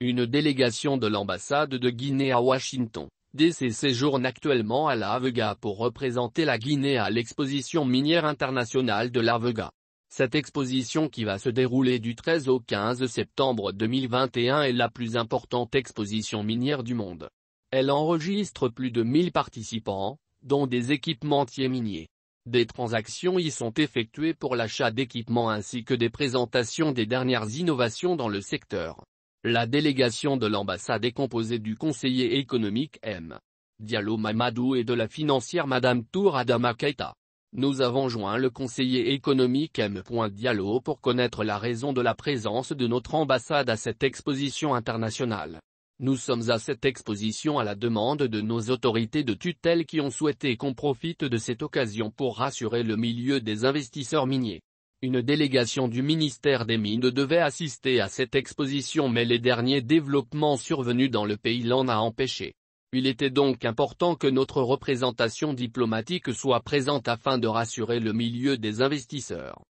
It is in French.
Une délégation de l'ambassade de Guinée à Washington, DC séjourne actuellement à l'AVEGA pour représenter la Guinée à l'exposition minière internationale de l'AVEGA. Cette exposition qui va se dérouler du 13 au 15 septembre 2021 est la plus importante exposition minière du monde. Elle enregistre plus de 1000 participants, dont des équipementiers miniers. Des transactions y sont effectuées pour l'achat d'équipements ainsi que des présentations des dernières innovations dans le secteur. La délégation de l'ambassade est composée du conseiller économique M. Diallo Mamadou et de la financière Madame Tour Adama Keita. Nous avons joint le conseiller économique M. Diallo pour connaître la raison de la présence de notre ambassade à cette exposition internationale. Nous sommes à cette exposition à la demande de nos autorités de tutelle qui ont souhaité qu'on profite de cette occasion pour rassurer le milieu des investisseurs miniers. Une délégation du ministère des Mines devait assister à cette exposition mais les derniers développements survenus dans le pays l'en a empêché. Il était donc important que notre représentation diplomatique soit présente afin de rassurer le milieu des investisseurs.